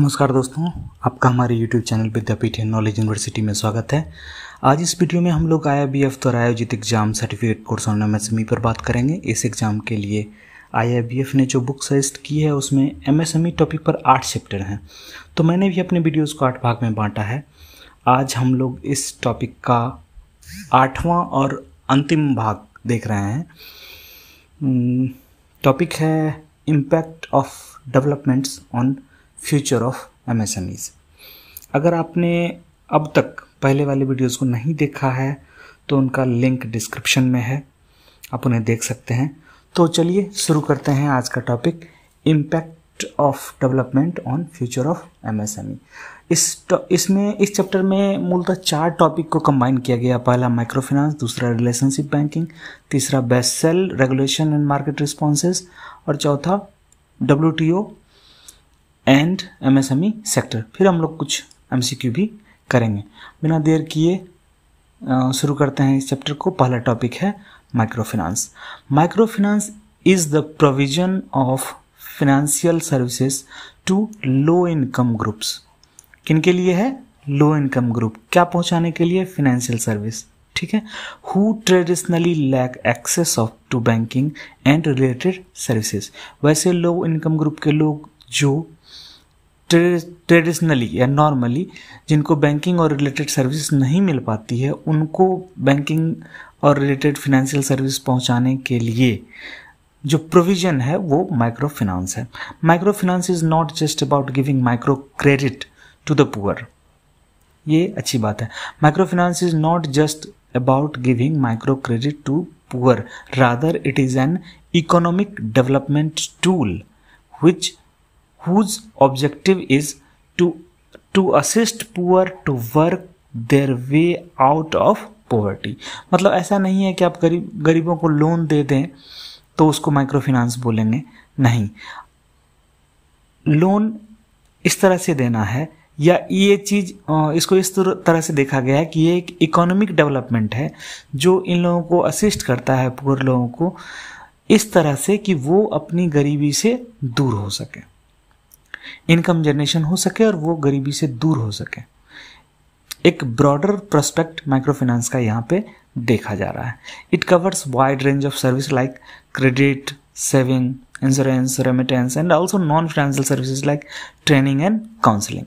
नमस्कार दोस्तों आपका हमारे YouTube channel Vidyapeeth and knowledge university में स्वागत है आज इस वीडियो में हम लोग आई आई बी एफ द्वारा आयोजित exam certificate course on M S M E पर बात करेंगे इस एग्जाम के लिए आई आई बी एफ ने जो बुक सजेस्ट की है उसमें M S M E topic पर आठ चैप्टर हैं तो मैंने भी अपने वीडियोज़ को आठ भाग में बांटा है आज हम लोग इस टॉपिक का आठवां और अंतिम भाग देख रहे हैं टॉपिक है impact of developments on future of MSMEs अगर आपने अब तक पहले वाले वीडियोस को नहीं देखा है तो उनका लिंक डिस्क्रिप्शन में है आप उन्हें देख सकते हैं तो चलिए शुरू करते हैं आज का topic impact of development on future of M S M इस इसमें इस चैप्टर में मूलतः चार टॉपिक को कंबाइन किया गया पहला माइक्रो फाइनेंस दूसरा रिलेशनशिप बैंकिंग तीसरा Basel regulation and market responses और चौथा W T O and MSME sector फिर हम लोग कुछ एमसीक्यू भी करेंगे बिना देर किए शुरू करते हैं इस चैप्टर को पहला टॉपिक है micro finance micro finance is the provision of financial services to low income groups किन के लिए है लो इनकम ग्रुप क्या पहुंचाने के लिए फिनेंशियल सर्विस ठीक है who traditionally lack access of to banking and related services वैसे लो इनकम ग्रुप के लोग जो ट्रेडिशनली या नॉर्मली जिनको बैंकिंग और रिलेटेड सर्विस नहीं मिल पाती है उनको बैंकिंग और रिलेटेड फिनेंशियल सर्विस पहुंचाने के लिए जो प्रोविजन है वो माइक्रो फाइनेंस है micro finance is not just about giving micro credit to the poor ये अच्छी बात है micro finance is not just about giving micro credit to poor rather it is an economic development tool which whose objective is to to assist poor to work their way out of poverty मतलब ऐसा नहीं है कि आप गरीब गरीबों को loan दे दें तो उसको माइक्रो फाइनेंस बोलेंगे नहीं लोन इस तरह से देना है या ये चीज़ इसको इस तरह से देखा गया है कि ये एक इकोनॉमिक डेवलपमेंट है जो इन लोगों को असिस्ट करता है पुअर लोगों को इस तरह से कि वो अपनी गरीबी से दूर हो सकें इनकम जनरेशन हो सके और वो गरीबी से दूर हो सके एक ब्रॉडर प्रोस्पेक्ट माइक्रो फाइनेंस का यहाँ पे देखा जा रहा है it covers wide range of service like credit saving insurance remittance and also non financial services like training and counselling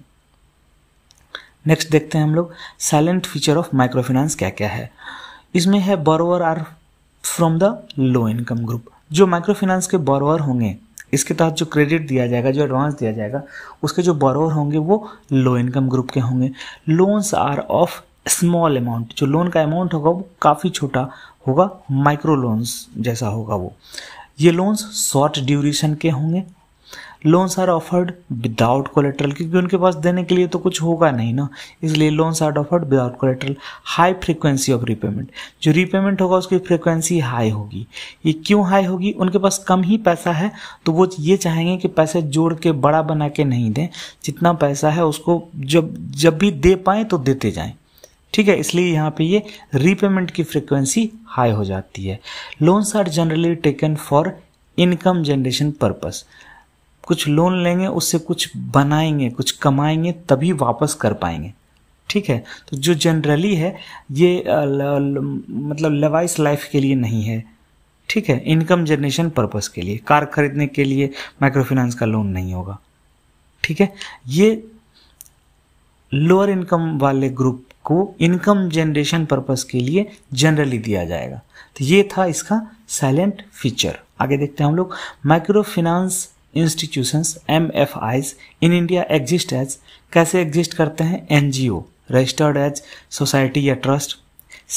next देखते हैं हम लोग salient feature of micro finance क्या क्या है इसमें है borrower are from the low income group जो माइक्रो फाइनेंस के बोरोवर होंगे इसके तहत जो क्रेडिट दिया जाएगा जो एडवांस दिया जाएगा उसके जो बरोवर होंगे वो लो इनकम ग्रुप के होंगे loans are of small amount जो लोन का अमाउंट होगा वो काफ़ी छोटा होगा माइक्रो लोन्स जैसा होगा वो ये लोन्स शॉर्ट ड्यूरेशन के होंगे loans are offered without collateral क्योंकि उनके पास देने के लिए तो कुछ होगा नहीं ना इसलिए loans are offered without collateral high frequency of repayment जो रिपेमेंट होगा उसकी फ्रीक्वेंसी हाई होगी ये क्यों हाई होगी उनके पास कम ही पैसा है तो वो ये चाहेंगे कि पैसे जोड़ के बड़ा बना के नहीं दें जितना पैसा है उसको जब जब भी दे पाएँ तो देते जाएँ ठीक है इसलिए यहाँ पे ये रीपेमेंट की फ्रिक्वेंसी हाई हो जाती है loans are generally taken for income generation purpose कुछ लोन लेंगे उससे कुछ बनाएंगे कुछ कमाएंगे तभी वापस कर पाएंगे ठीक है तो जो जनरली है ये ल, ल, मतलब लवाइस लाइफ के लिए नहीं है ठीक है इनकम जनरेशन पर्पस के लिए कार खरीदने के लिए माइक्रो फाइनेंस का लोन नहीं होगा ठीक है ये लोअर इनकम वाले ग्रुप को इनकम जनरेशन पर्पस के लिए जनरली दिया जाएगा तो ये था इसका साइलेंट फीचर आगे देखते हैं हम लोग micro finance institutions M F Is in India exist as कैसे एग्जिस्ट करते हैं N G O registered as society या trust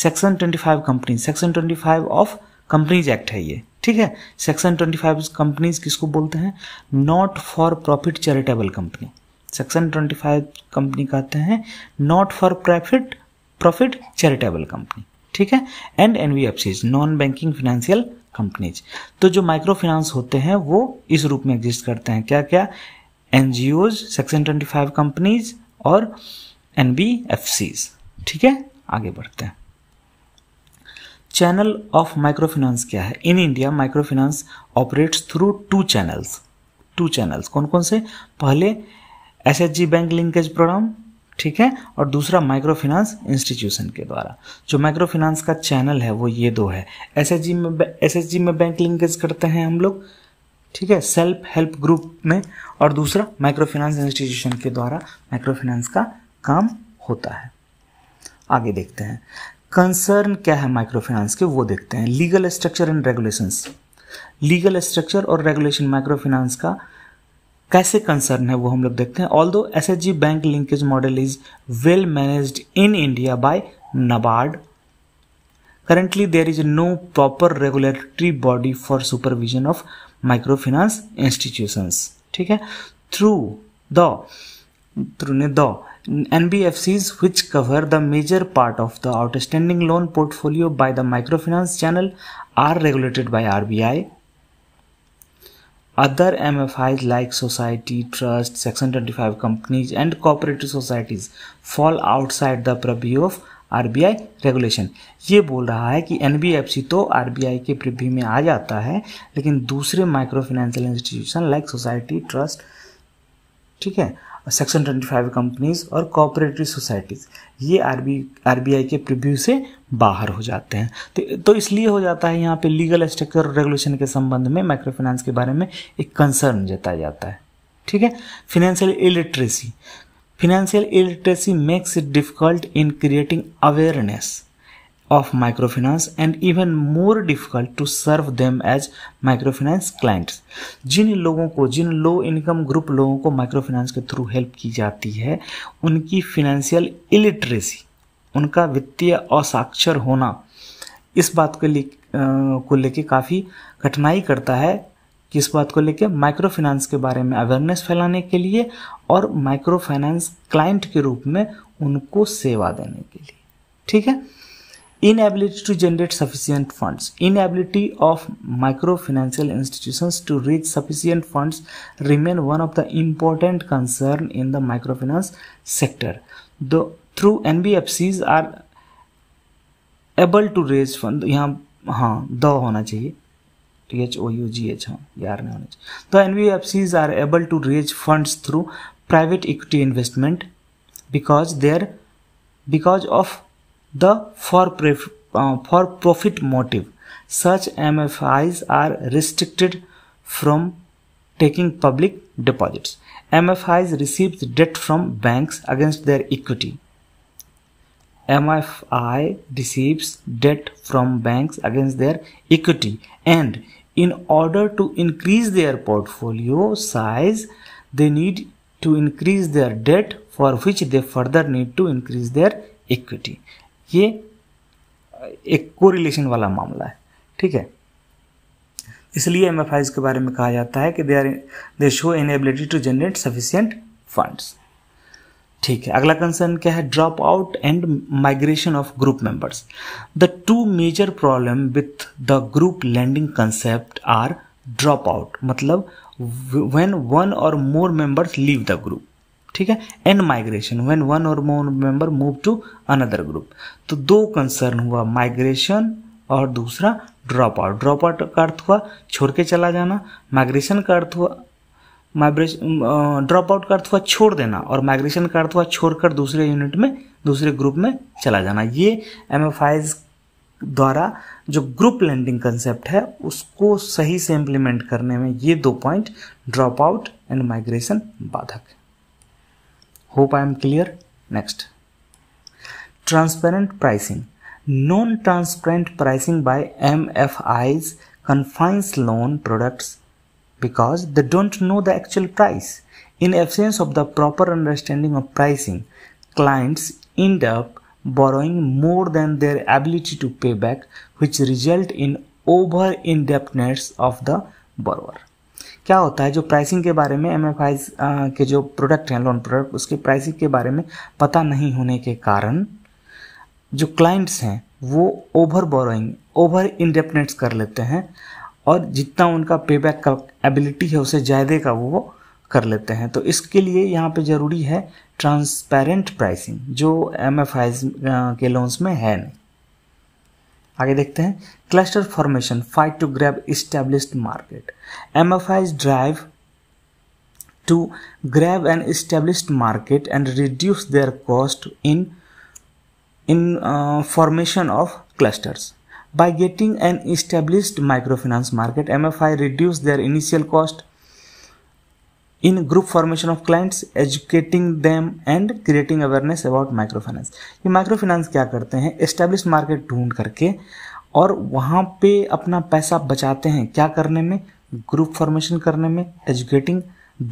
section twenty five company section twenty five of companies act है ये ठीक है सेक्शन ट्वेंटी फाइव कंपनीज किसको बोलते हैं not for profit charitable company section twenty five company कहते हैं not for profit profit charitable company ठीक है and N we F Cs non banking financial companies तो जो माइक्रो फाइनेंस होते हैं वो इस रूप में एग्जिस्ट करते हैं क्या क्या N section twenty five companies और एन बी एफ सीज ठीक है आगे बढ़ते हैं चैनल ऑफ माइक्रो फाइनेंस क्या है in India micro finance operates through two channels two channels कौन कौन से पहले एस बैंक लिंकेज प्रोग्राम ठीक है और दूसरा माइक्रो फाइनेंस इंस्टीट्यूशन के द्वारा जो माइक्रो फाइनेंस का चैनल है वो ये दो है एस में एस में बैंक लिंकेज करते हैं हम लोग ठीक है सेल्फ हेल्प ग्रुप में और दूसरा माइक्रो फाइनेंस इंस्टीट्यूशन के द्वारा माइक्रो फाइनेंस का काम होता है आगे देखते हैं कंसर्न क्या है माइक्रो फाइनेंस के वो देखते हैं legal structure and regulations legal structure और रेगुलेशन माइक्रो फिनांस का कैसे कंसर्न है वो हम लोग देखते हैं although S H G bank linkage model is well manage in India by NABARD currently there is no proper regulatory body for supervision of micro finance institution ठीक है थ्रू द थ्रू ने the N B F Cs which cover the major part of the outstanding loan portfolio by the micro finance channel are regulated by R B I Other MFIs like Society, Trust, Section 25 companies and cooperative societies fall outside the purview of RBI regulation ये बोल रहा है कि NBFC तो RBI के preview में आ जाता है लेकिन दूसरे micro financial institution like society trust ठीक है सेक्शन ट्वेंटी फाइव कंपनीज और कॉपरेटिव सोसाइटीज़ ये आर बी के प्रिव्यू से बाहर हो जाते हैं तो, तो इसलिए हो जाता है यहाँ पे लीगल स्ट्रक्चर रेगुलेशन के संबंध में माइक्रो फाइनेंस के बारे में एक कंसर्न जताया जाता है ठीक है financial illiteracy financial illiteracy makes it difficult in creating awareness of microfinance and even more difficult to serve them as microfinance clients जिन लोगों को जिन लो इनकम ग्रुप लोगों को माइक्रोफाइनेंस के थ्रू हेल्प की जाती है उनकी फिनेंशियल इलिटरेसी उनका वित्तीय असाक्षर होना इस बात को ले को लेके काफ़ी कठिनाई करता है कि इस बात को लेके माइक्रो फाइनेंस के बारे में अवेयरनेस फैलाने के लिए और माइक्रो फाइनेंस क्लाइंट के रूप में उनको सेवा देने के लिए ठीक है inability to generate sufficient funds inability of microfinancial institutions to reach sufficient funds remain one of the important concern in the microfinance sector The through nbfcs are able to raise funds. यहाँ हाँ the होना चाहिए T यार नहीं होना चाहिए the N we F Cs are able to raise funds the for, pref- uh, for profit motive. Such MFIs are restricted from taking public deposits. MFIs receive debt from banks against their equity. MFI receives debt from banks against their equity and in order to increase their portfolio size they need to increase their debt for which they further need to increase their equity ये एक correlation वाला मामला है ठीक है इसलिए M के बारे में कहा जाता है कि they are they show inability to generate sufficient funds ठीक है अगला कंसर्न क्या है drop out and migration of group members the two major problem with the group lending concept are drop out मतलब when one or more members leave the group ठीक है and migration when one or more member move to another group तो दो concern हुआ migration और दूसरा drop out drop out का अर्थ हुआ छोड़ के चला जाना माइग्रेशन का अर्थ हुआ माइग्रेशन ड्रॉप आउट का अर्थ हुआ छोड़ देना और माइग्रेशन का अर्थ हुआ छोड़कर दूसरे यूनिट में दूसरे ग्रुप में चला जाना ये एम द्वारा जो ग्रुप लैंडिंग कंसेप्ट है उसको सही से इम्प्लीमेंट करने में ये दो point drop out and migration बाधक है Hope I am clear. Next. Transparent pricing. Non-transparent pricing by MFIs confines loan products because they don't know the actual price. In absence of the proper understanding of pricing, clients end up borrowing more than their ability to pay back, which result in over indebtedness of the borrower. क्या होता है जो pricing के बारे में M F के जो product हैं लोन प्रोडक्ट उसके प्राइसिंग के बारे में पता नहीं होने के कारण जो क्लाइंट्स हैं वो ओवर बोरोइंग ओवर इंडेपनेट्स कर लेते हैं और जितना उनका पे बैक का एबिलिटी है उसे ज़्यादा का वो कर लेते हैं तो इसके लिए यहाँ पे ज़रूरी है ट्रांसपेरेंट प्राइसिंग जो एम के लोन्स में है नहीं आगे देखते हैं cluster formation fight to grab establish market M F I drive to grab an establish market and reduce their cost in in formation of clusters by getting an establish micro finance market M F I reduce their initial cost group formation of clients educating them and creating awareness about micro finance ये finance क्या करते हैं establish market ढूंढ करके और वहाँ पे अपना पैसा बचाते हैं क्या करने में ग्रुप फॉर्मेशन करने में एजुकेटिंग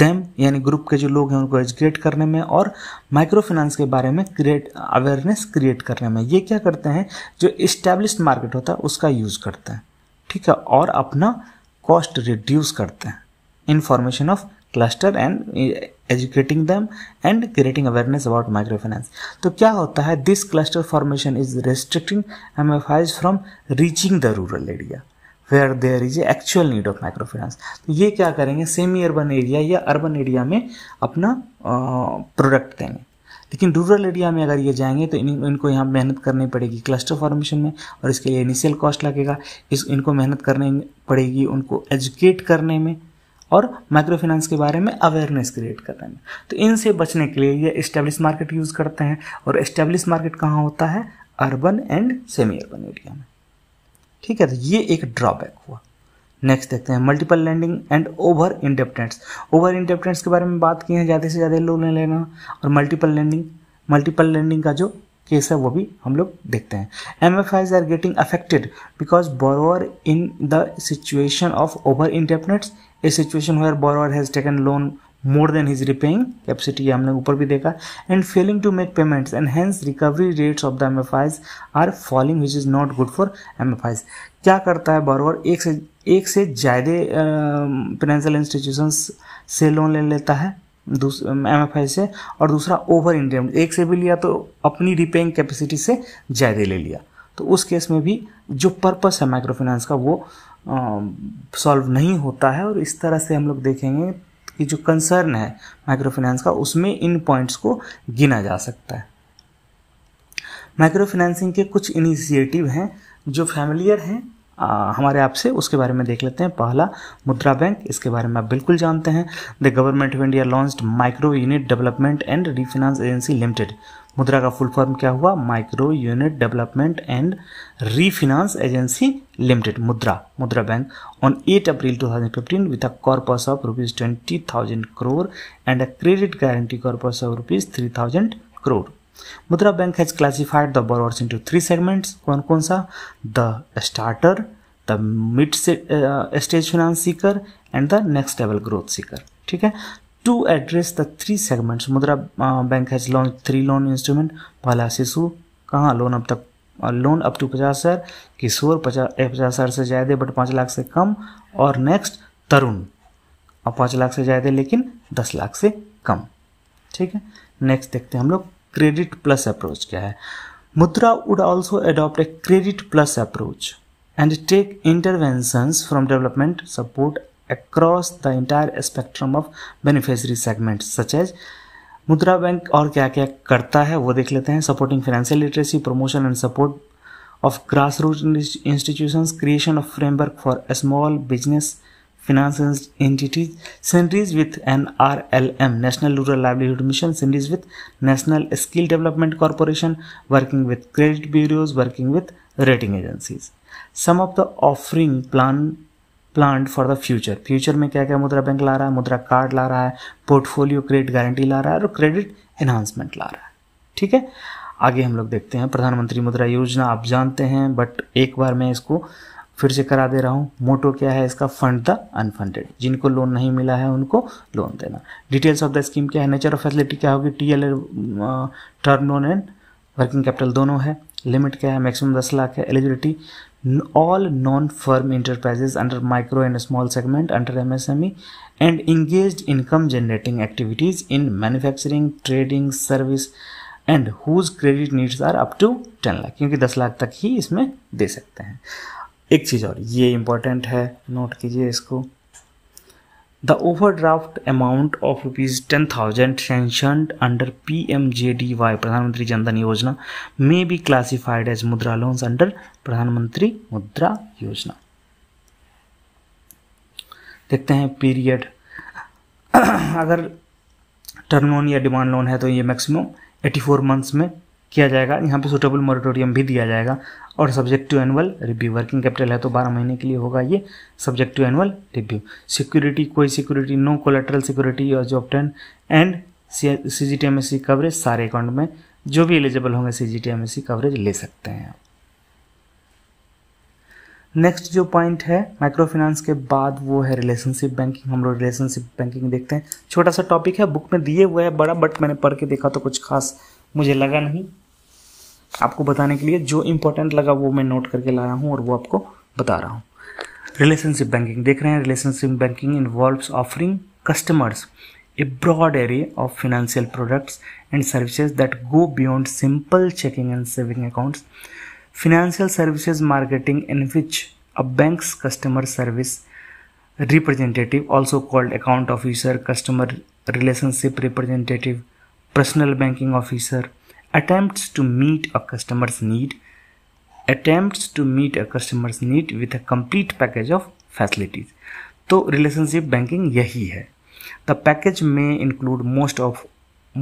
देम यानी ग्रुप के जो लोग हैं उनको एजुकेट करने में और माइक्रो फाइनेंस के बारे में क्रिएट अवेयरनेस क्रिएट करने में ये क्या करते हैं जो इस्टेब्लिश मार्केट होता है उसका यूज़ करते हैं ठीक है और अपना कॉस्ट रिड्यूस करते हैं in formation of cluster and educating them and creating awareness about micro finance तो क्या होता है this cluster formation is restricting M F Is from reaching the rural area where there is a actual need of micro finance तो ये क्या करेंगे semi urban area या urban area में अपना प्रोडक्ट uh, देंगे लेकिन रूरल एरिया में अगर ये जाएंगे तो इन इनको यहाँ मेहनत करनी पड़ेगी क्लस्टर फॉर्मेशन में और इसके लिए इनिशियल कॉस्ट लगेगा इस इनको मेहनत करने पड़ेगी उनको एजुकेट करने में और माइक्रो फाइनेंस के बारे में अवेयरनेस क्रिएट करने में तो इनसे बचने के लिए ये इस्टेब्लिश मार्केट यूज़ करते हैं और इस्टेब्लिश मार्केट कहाँ होता है urban and semi urban area में ठीक है तो ये एक ड्रॉबैक हुआ नेक्स्ट देखते हैं multiple lending and over indebtedness over indebtedness के बारे में बात की है ज़्यादा से ज़्यादा लोन लेना और मल्टीपल लैंडिंग मल्टीपल लैंडिंग का जो केस है वो भी हम लोग देखते हैं M F Is are getting affected because borrower in the situation of over indebtedness a situation where borrower has taken loan more than his repaying capacity हमने ऊपर भी देखा and failing to make payments and hence recovery rates of the M R falling which is not good for M F Is क्या करता है बॉरवर एक से एक से ज़्यादा फाइनेंशियल इंस्टीट्यूशन से लोन ले लेता है एम एफ आई से और दूसरा ओवर इंडियम एक से भी लिया तो अपनी रिपेइंग कैपेसिटी से ज़्यादा ले लिया तो उस केस में भी जो पर्पस है माइक्रो फाइनेंस का वो सॉल्व नहीं होता है और इस तरह से हम लोग देखेंगे कि जो कंसर्न है माइक्रो फाइनेंस का उसमें इन पॉइंट्स को गिना जा सकता है माइक्रो फाइनेंसिंग के कुछ इनिशिएटिव हैं जो फैमिलियर हैं आ, हमारे आपसे उसके बारे में देख लेते हैं पहला मुद्रा बैंक इसके बारे में आप बिल्कुल जानते हैं the government of India launch micro unit development and refinance agency limited Mudra का फुल फॉर्म क्या हुआ micro unit development and refinance agency limited Mudra Mudra bank on 8 April 2015 with a corpus of rupees twenty thousand crore and a credit guarantee corpus of rupees three thousand crore Mudra bank has classified the borrowers into three segments कौन कौन सा the starter the mid stage finance seeker and the next level growth seeker ठीक है to address the three segments Mudra bank has launch three loan instrument पहला शिशु कहाँ loan अब तक loan up to पचास हज़ार किशोर पचास पचास हज़ार से ज़्यादा बट पाँच लाख से कम और नेक्स्ट तरुण और पाँच लाख से ज़्यादा लेकिन दस लाख से कम ठीक है नेक्स्ट देखते हैं हम लोग क्रेडिट प्लस अप्रोच क्या है Mudra would also adopt a credit plus approach and take interventions from development support across the entire spectrum of beneficiary segments such as Mudra bank और क्या क्या करता है वो देख लेते हैं supporting financial literacy promotion and support of grass root institution creation of framework for small business finance entities synergies with N R L M national rural livelihood mission synergies with national skill development corporation working with credit bureaus working with rating agencies some of the offering plan plan for the future future में क्या क्या मुद्रा bank ला रहा है मुद्रा card ला रहा है portfolio credit guarantee ला रहा है और क्रेडिट एनहांसमेंट ला रहा है ठीक है आगे हम लोग देखते हैं प्रधानमंत्री मुद्रा योजना आप जानते हैं बट एक बार मैं इसको फिर से करा दे रहा हूँ मोटो क्या है इसका फंड द अनफंडेड जिनको लोन नहीं मिला है उनको लोन देना डिटेल्स ऑफ द स्कीम क्या है नेचर ऑफ फैसिलिटी क्या होगी T L term loan and working capital दोनों है लिमिट क्या है मैक्सिमम दस लाख है eligibility all non-firm enterprises under micro and small segment under MSME and engaged income generating activities in manufacturing, trading, service and whose credit needs are up to 10 lakh क्योंकि 10 लाख तक ही इसमें दे सकते हैं एक चीज़ और ये इम्पोर्टेंट है नोट कीजिए इसको the draft amount of rupees ten thousand sanction under P M J D Y Pradhan Mantri Jan Dhan Yojana may be classified as Mudra loans under Pradhan Mantri Mudra Yojana देखते हैं पीरियड अगर टर्म लोन या डिमांड लोन है तो ये मैक्सिमम एटी फोर मंथ्स में किया जाएगा यहाँ पे सुटेबल मॉरिटोरियम भी दिया जाएगा और subject to annual review working capital है तो बारह महीने के लिए होगा ये subject to annual review security कोई सिक्योरिटी नो कोलेट्रल सिक्योरिटी और job ten and C G C coverage सारे अकाउंट में जो भी एलिजिबल होंगे सी जी टी कवरेज ले सकते हैं नेक्स्ट जो पॉइंट है माइक्रो फाइनेंस के बाद वो है रिलेशनशिप बैंकिंग हम लोग रिलेशनशिप बैंकिंग देखते हैं छोटा सा टॉपिक है बुक में दिए हुए है बड़ा बट मैंने पढ़ के देखा तो कुछ खास मुझे लगा नहीं आपको बताने के लिए जो इंपॉर्टेंट लगा वो मैं नोट करके लाया हूँ और वो आपको बता रहा हूँ रिलेशनशिप बैंकिंग देख रहे हैं relationship banking involve offering customers a broad area of financial products and services that go beyond simple checking and saving accounts financial services marketing in which a bank customer service representative also called account officer customer relationship representative personal banking officer attempts to meet a customer's need attempts to meet a customer's need with a complete package of facilities तो relationship banking यही है the package में include most of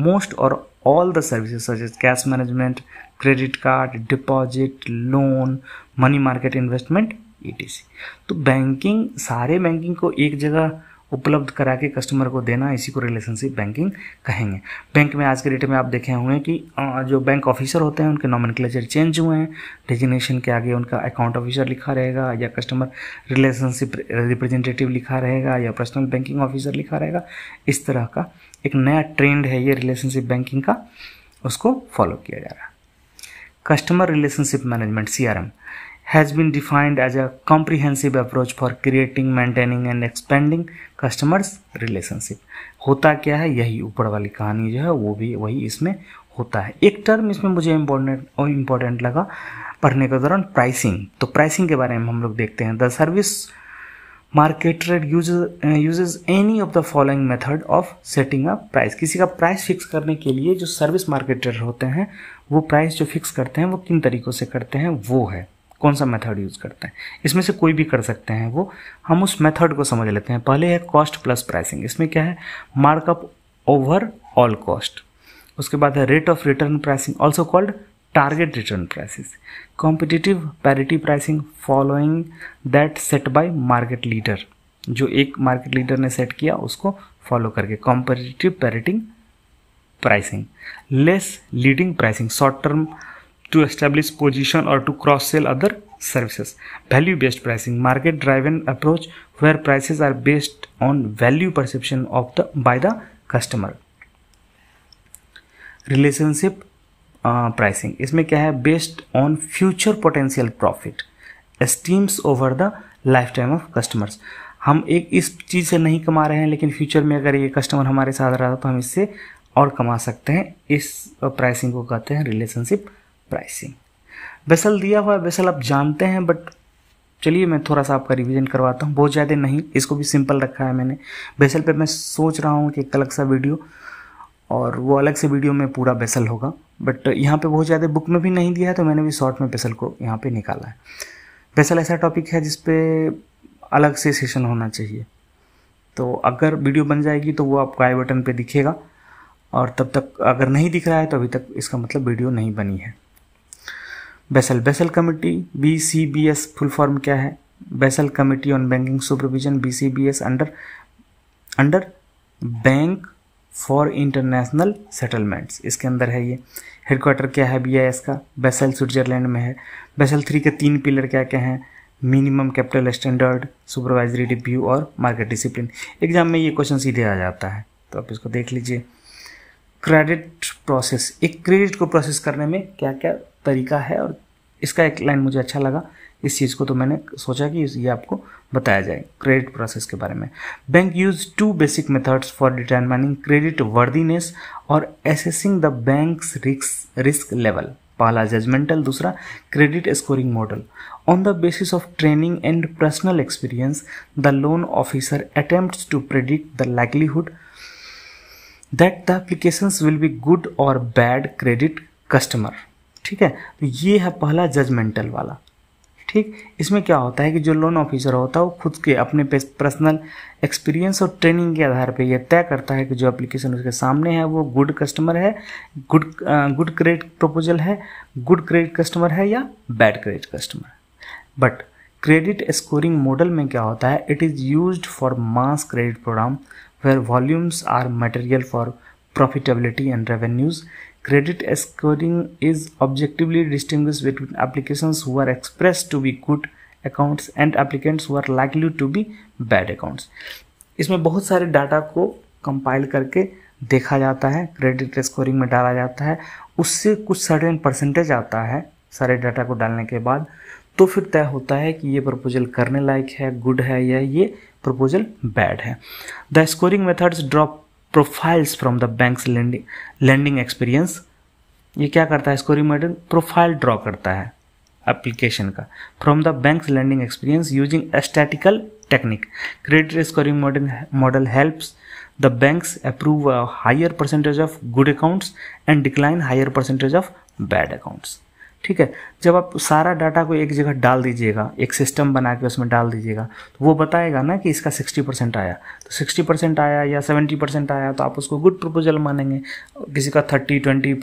most or all the services such as cash management credit card deposit loan money market investment ई तो banking सारे banking को एक जगह उपलब्ध करा के कस्टमर को देना इसी को रिलेशनशिप बैंकिंग कहेंगे बैंक में आज के डेट में आप देखे होंगे कि जो बैंक ऑफिसर होते हैं उनके नॉमिन चेंज हुए हैं डेजिनेशन के आगे उनका अकाउंट ऑफिसर लिखा रहेगा या कस्टमर रिलेशनशिप रिप्रेजेंटेटिव लिखा रहेगा या पर्सनल बैंकिंग ऑफिसर लिखा रहेगा इस तरह का एक नया ट्रेंड है ये रिलेशनशिप बैंकिंग का उसको फॉलो किया जा रहा है customer relationship management C R M has been defined as a comprehensive approach for creating, maintaining and expanding customers relationship. होता क्या है यही ऊपर वाली कहानी जो है वो भी वही इसमें होता है एक टर्म इसमें मुझे इम्पोर्टेंट और इम्पोर्टेंट लगा पढ़ने के दौरान प्राइसिंग तो प्राइसिंग के बारे में हम लोग देखते हैं the service use uses any of the following method of setting up price किसी का प्राइस फिक्स करने के लिए जो सर्विस मार्केटेड होते हैं वो प्राइस जो फिक्स करते हैं वो किन तरीक़ों से करते हैं वो है कौन सा मेथड यूज़ करते हैं इसमें से कोई भी कर सकते हैं वो हम उस मेथड को समझ लेते हैं पहले है कॉस्ट प्लस प्राइसिंग इसमें क्या है मार्कअप ओवर ऑल कॉस्ट उसके बाद है rate of return pricing also called target return prices competitive parity pricing following that set by market leader जो एक मार्केट लीडर ने सेट किया उसको फॉलो करके competitive parity pricing less leading pricing short term to establish position और to cross sell other services value based pricing market drive driven approach where prices are based on value perception of the buy the customer relationship pricing इसमें क्या है based on future potential profit estimates over the life time of customers हम एक इस चीज़ से नहीं कमा रहे हैं लेकिन फ्यूचर में अगर ये कस्टमर हमारे साथ रहा तो हम इससे और कमा सकते हैं इस प्राइसिंग uh, को कहते हैं रिलेशनशिप प्राइसिंग वेसल दिया हुआ है वेसल आप जानते हैं बट चलिए मैं थोड़ा सा आपका रिवीजन करवाता हूँ बहुत ज़्यादा नहीं इसको भी सिंपल रखा है मैंने बेसल पे मैं सोच रहा हूँ कि एक अलग सा वीडियो और वो अलग से वीडियो में पूरा बेसल होगा बट यहाँ पे बहुत ज़्यादा बुक में भी नहीं दिया है तो मैंने भी शॉर्ट में बेसल को यहाँ पे निकाला है बेसल ऐसा टॉपिक है जिसपे अलग से सेशन होना चाहिए तो अगर वीडियो बन जाएगी तो वो आपको आई बटन पर दिखेगा और तब तक अगर नहीं दिख रहा है तो अभी तक इसका मतलब वीडियो नहीं बनी है Basel Basel committee B C B S full form क्या है Basel committee on banking supervision B C B S under under bank for international settlements इसके अंदर है ये हेडक्वार्टर क्या है बी का बेसल स्विट्जरलैंड में है बेसल थ्री के तीन पिलर क्या क्या हैं minimum capital standard supervisory review और मार्केट डिसिप्लिन एग्जाम में ये क्वेश्चन सीधे आ जाता है तो आप इसको देख लीजिए क्रेडिट प्रोसेस एक क्रेडिट को प्रोसेस करने में क्या क्या तरीका है और इसका एक लाइन मुझे अच्छा लगा इस चीज़ को तो मैंने सोचा कि ये आपको बताया जाए क्रेडिट प्रोसेस के बारे में bank use two basic methods for determining credit worthiness और assessing the bank risk risk level पहला जजमेंटल दूसरा credit scoring model on the basis of training and personal experience the loan officer attempt to predict the livelihood that the applications will be good or bad credit customer ठीक है तो ये है पहला judgemental वाला ठीक इसमें क्या होता है कि जो लोन ऑफिसर होता है वो खुद के अपने पर्सनल एक्सपीरियंस और ट्रेनिंग के आधार पर यह तय करता है कि जो एप्लीकेशन उसके सामने है वो गुड कस्टमर है गुड गुड क्रेडिट प्रपोजल है गुड क्रेडिट कस्टमर है या bad credit customer but credit scoring model में क्या होता है it is use for mass credit program where volumes are material for profitability and revenues Credit scoring is objectively distinguished between applications who are expressed to be good accounts and applicants who are likely to be bad accounts. इसमें बहुत सारे data को compile करके देखा जाता है credit scoring में डाला जाता है उससे कुछ सर्टेन परसेंटेज आता है सारे डाटा को डालने के बाद तो फिर तय होता है कि ये प्रपोजल करने लायक है गुड है या ये प्रपोजल बैड है the scoring methods drop profiles from the banks lending experience ये क्या करता है इसको रिमाइंडर प्रोफाइल ड्रॉ करता है एप्लीकेशन का from the banks lending experience using statistical technique credit scoring model model helps the banks approve higher percentage of good accounts and decline higher percentage of bad accounts ठीक है जब आप सारा data को एक जगह डाल दीजिएगा एक सिस्टम बना के उसमें डाल दीजिएगा तो वो बताएगा ना कि इसका 60 परसेंट आया तो 60 परसेंट आया या 70 परसेंट आया तो आप उसको गुड प्रपोजल मानेंगे किसी का 30 20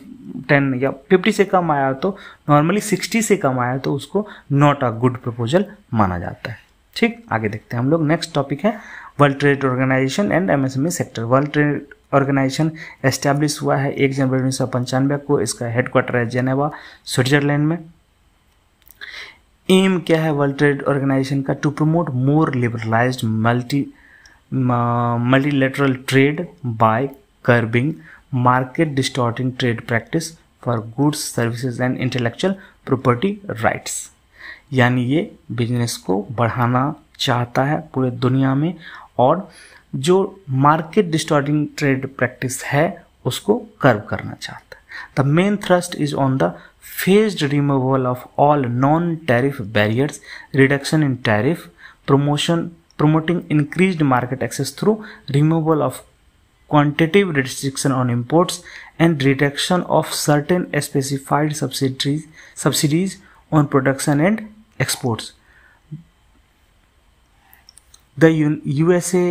10 या 50 से कम आया तो नॉर्मली 60 से कम आया तो उसको नॉट अ गुड प्रपोजल माना जाता है ठीक आगे देखते हैं हम लोग नेक्स्ट टॉपिक है world trade organisation and MSME sector world trade organisation establish हुआ है एक जनवरी उन्नीस सौ पंचानवे को इसका हेडक्वार्टर है जेनेवा स्विट्जरलैंड में एम क्या है वर्ल्ड ट्रेड ऑर्गेनाइजेशन का to promote more liberalise multi multilateral trade by curbing market distorting trade practice for goods services and intellectual property rights यानी ये बिजनेस को बढ़ाना चाहता है पूरे दुनिया में और जो मार्केट डिस्टॉर्डिंग ट्रेड प्रैक्टिस है उसको कर्व करना चाहता है the main thrust is on the phase removal of all non tariff barriers reduction in tariff promotion promoting increase market access through removal of quantitative restriction on imports and reduction of certain specified subsidies subsidies on production and exports the U S A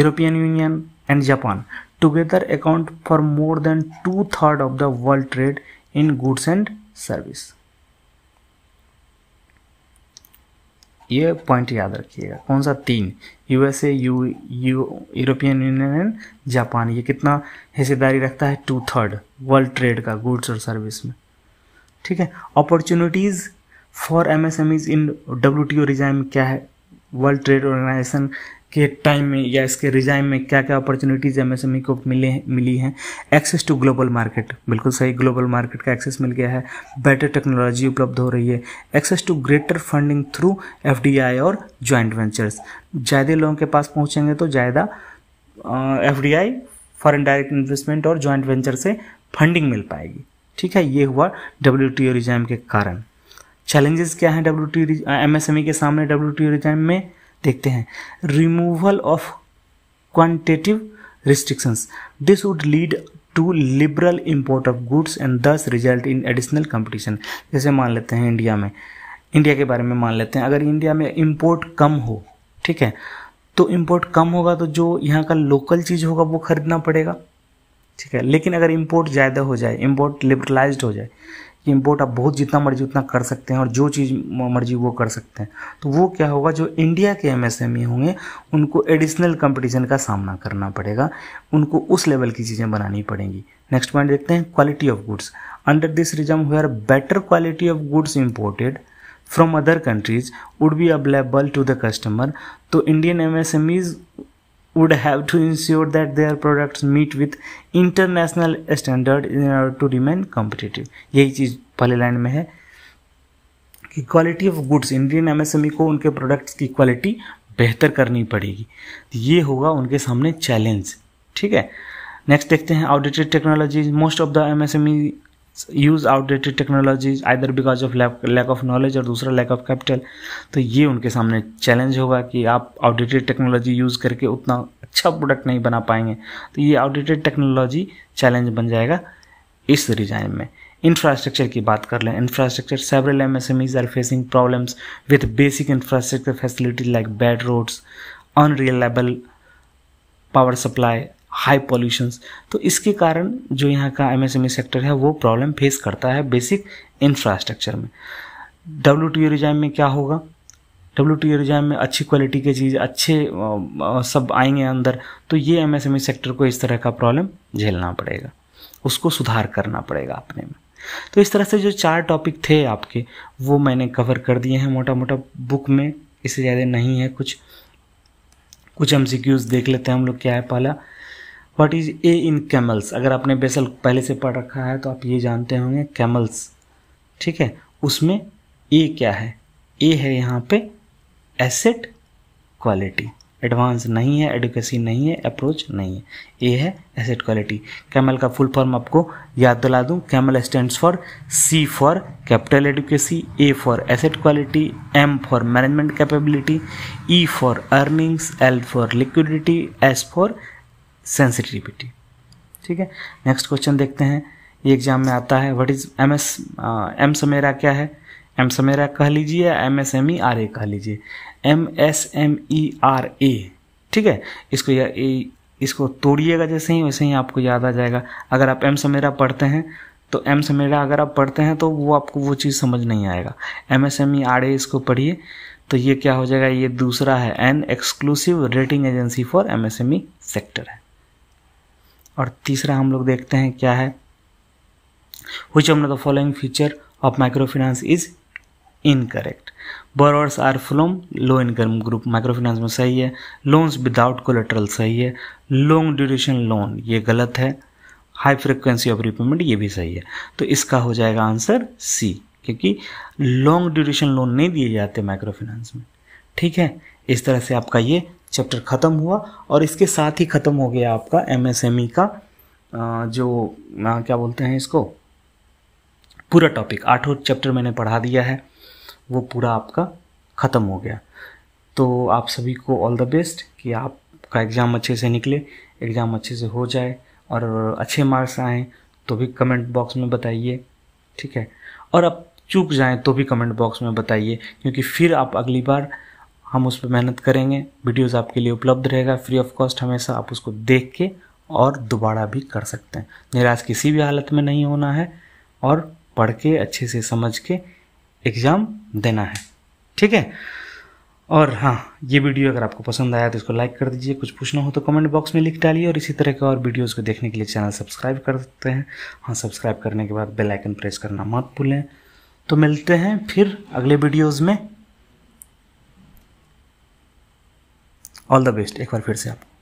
European Union and Japan together account for more than two third of the world trade in goods and service ये point याद रखिएगा कौन सा तीन USA U U European Union and Japan ये कितना हिस्सेदारी रखता है टू थर्ड वर्ल्ड ट्रेड का गुड्स और सर्विस में ठीक है opportunities for MSMEs in W T O regime क्या है वर्ल्ड ट्रेड ऑर्गेनाइजेशन के टाइम में या इसके रिजाइम में क्या क्या अपॉर्चुनिटीज़ एमएसएमई को मिले मिली हैं एक्सेस टू ग्लोबल मार्केट बिल्कुल सही ग्लोबल मार्केट का एक्सेस मिल गया है बेटर टेक्नोलॉजी उपलब्ध हो रही है access to greater funding through F और ज्वाइंट वेंचर्स ज़्यादा लोगों के पास पहुँचेंगे तो ज़्यादा F D I foreign direct investment और ज्वाइंट वेंचर से फंडिंग मिल पाएगी ठीक है ये हुआ डब्ल्यू टी रिजाइम के कारण चैलेंजेस क्या हैं W T M S M E के सामने डब्ल्यू टी ओ रिजाइम में देखते हैं removal of quantitative restrictions this would lead to liberal import of goods and this result in additional competition जैसे मान लेते हैं इंडिया में इंडिया के बारे में मान लेते हैं अगर इंडिया में इम्पोर्ट कम हो ठीक है तो इम्पोर्ट कम होगा तो जो यहाँ का लोकल चीज़ होगा वो खरीदना पड़ेगा ठीक है लेकिन अगर इम्पोर्ट ज़्यादा हो जाए इम्पोर्ट लिबरलाइज हो जाए कि इम्पोर्ट आप बहुत जितना मर्जी उतना कर सकते हैं और जो चीज़ मर्जी वो कर सकते हैं तो वो क्या होगा जो इंडिया के एमएसएमई e होंगे उनको एडिशनल कंपटीशन का सामना करना पड़ेगा उनको उस लेवल की चीज़ें बनानी पड़ेंगी नेक्स्ट पॉइंट देखते हैं quality of goods under this regime where better quality of goods imported from other countries would be available to the customer तो Indian M would have to ensure that their products meet with international standard in order to remain competitive यही चीज़ पहले लाइन में है कि quality of goods Indian MSME को उनके प्रोडक्ट्स की क्वालिटी बेहतर करनी पड़ेगी तो ये होगा उनके सामने चैलेंज ठीक है नेक्स्ट देखते हैं outdated technology most of the MSME use outdated technologies either because of lack of knowledge और दूसरा लैक ऑफ कैपिटल तो ये उनके सामने चैलेंज होगा कि आप आउटडेटेड टेक्नोलॉजी यूज़ करके उतना अच्छा प्रोडक्ट नहीं बना पाएंगे तो ये आउटडेटेड टेक्नोलॉजी चैलेंज बन जाएगा इस डिजाइन में इंफ्रास्ट्रक्चर की बात कर लें infrastructure several M S M Es are facing problems with basic infrastructure facilities like bad roads unreliable power supply high pollutions तो इसके कारण जो यहाँ का एम सेक्टर e है वो प्रॉब्लम फेस करता है बेसिक इंफ्रास्ट्रक्चर में डब्ल्यू टी रिजाइम में क्या होगा डब्ल्यू टी रिजाइम में अच्छी क्वालिटी के चीज़ अच्छे सब आएंगे अंदर तो ये एमएसएमई सेक्टर e को इस तरह का प्रॉब्लम झेलना पड़ेगा उसको सुधार करना पड़ेगा अपने में तो इस तरह से जो चार टॉपिक थे आपके वो मैंने कवर कर दिए हैं मोटा मोटा बुक में इससे ज़्यादा नहीं है कुछ कुछ एम देख लेते हैं हम लोग क्या है पहला what is A in CAMELS अगर आपने बेसल पहले से पढ़ रखा है तो आप ये जानते होंगे कैमल्स ठीक है उसमें ए क्या है ए है यहाँ पे एसेट क्वालिटी एडवांस नहीं है एडुकेसी नहीं है अप्रोच नहीं है ए है एसेट क्वालिटी कैमल का फुल फॉर्म आपको याद दिला दूँ CAMEL stands for C for capital adequacy A for asset quality M for management capability E for earnings L for liquidity S for sensitivity ठीक है नेक्स्ट क्वेश्चन देखते हैं ये एग्जाम में आता है what is M S M SMERA क्या है एम समेरा कह लीजिए या M S M E R A कह लीजिए M S M E R A ठीक है इसको या ए इसको तोड़िएगा जैसे ही वैसे ही आपको याद आ जाएगा अगर आप एम समेरा पढ़ते हैं तो एम समेरा अगर आप पढ़ते हैं तो वो आपको वो चीज़ समझ नहीं आएगा M S M E R A इसको पढ़िए तो ये क्या हो जाएगा ये दूसरा है an exclusive rating agency for M S M E sector है और तीसरा हम लोग देखते हैं क्या है which of the following feature of microfinance is incorrect borrowers are from low income group micro microfinance में सही है लोन्स विदाउट कोलेट्रल सही है लॉन्ग ड्यूरेशन लोन ये गलत है हाई फ्रिक्वेंसी ऑफ रिपेमेंट ये भी सही है तो इसका हो जाएगा आंसर सी क्योंकि लॉन्ग ड्यूरेशन लोन नहीं दिए जाते माइक्रो माइक्रोफाइनेंस में ठीक है इस तरह से आपका ये चैप्टर ख़त्म हुआ और इसके साथ ही ख़त्म हो गया आपका एमएसएमई e का जो क्या बोलते हैं इसको पूरा टॉपिक आठों चैप्टर मैंने पढ़ा दिया है वो पूरा आपका ख़त्म हो गया तो आप सभी को ऑल द बेस्ट कि आपका एग्ज़ाम अच्छे से निकले एग्ज़ाम अच्छे से हो जाए और अच्छे मार्क्स आएँ तो भी कमेंट बॉक्स में बताइए ठीक है और आप चूक जाएँ तो भी कमेंट बॉक्स में बताइए क्योंकि फिर आप अगली बार हम उस पर मेहनत करेंगे वीडियोस आपके लिए उपलब्ध रहेगा फ्री ऑफ कॉस्ट हमेशा आप उसको देख के और दोबारा भी कर सकते हैं निराश किसी भी हालत में नहीं होना है और पढ़ के अच्छे से समझ के एग्ज़ाम देना है ठीक है और हाँ ये वीडियो अगर आपको पसंद आया तो इसको लाइक कर दीजिए कुछ पूछना हो तो कमेंट बॉक्स में लिख डालिए और इसी तरह के और वीडियोस को देखने के लिए चैनल सब्सक्राइब कर सकते हैं हाँ सब्सक्राइब करने के बाद बेल आइकन प्रेस करना मत भूलें तो मिलते हैं फिर अगले वीडियोस में ऑल द बेस्ट एक बार फिर से आप